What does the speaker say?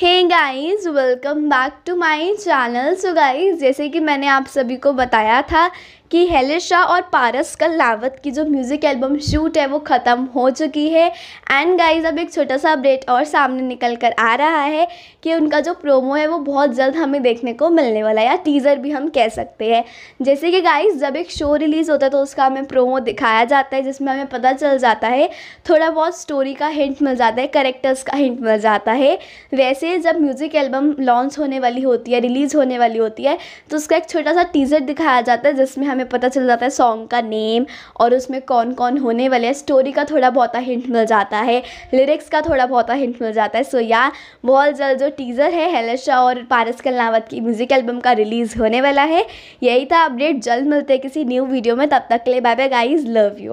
hey guys welcome back to my channel so guys जैसे कि मैंने आप सभी को बताया था कि हेलर शाह और पारस कल्लावत की जो म्यूज़िक एल्बम शूट है वो ख़त्म हो चुकी है एंड गाइज अब एक छोटा सा अपडेट और सामने निकल कर आ रहा है कि उनका जो प्रोमो है वो बहुत जल्द हमें देखने को मिलने वाला है या टीज़र भी हम कह सकते हैं जैसे कि गाइज जब एक शो रिलीज़ होता है तो उसका हमें प्रोमो दिखाया जाता है जिसमें हमें पता चल जाता है थोड़ा बहुत स्टोरी का हिंट मिल जाता है करेक्टर्स का हिंट मिल जाता है वैसे जब म्यूज़िक एल्बम लॉन्च होने वाली होती है रिलीज़ होने वाली होती है तो उसका एक छोटा सा टीज़र दिखाया जाता है जिसमें हमें हमें पता चल जाता है सॉन्ग का नेम और उसमें कौन कौन होने वाले हैं स्टोरी का थोड़ा बहुत हिंट मिल जाता है लिरिक्स का थोड़ा बहुत हिंट मिल जाता है सो या बहुत जल्द जो टीज़र है हेलशा और पारस कलनावत की म्यूज़िक एल्बम का रिलीज़ होने वाला है यही था अपडेट जल्द मिलते हैं किसी न्यू वीडियो में तब तक के लिए bye bye guys love you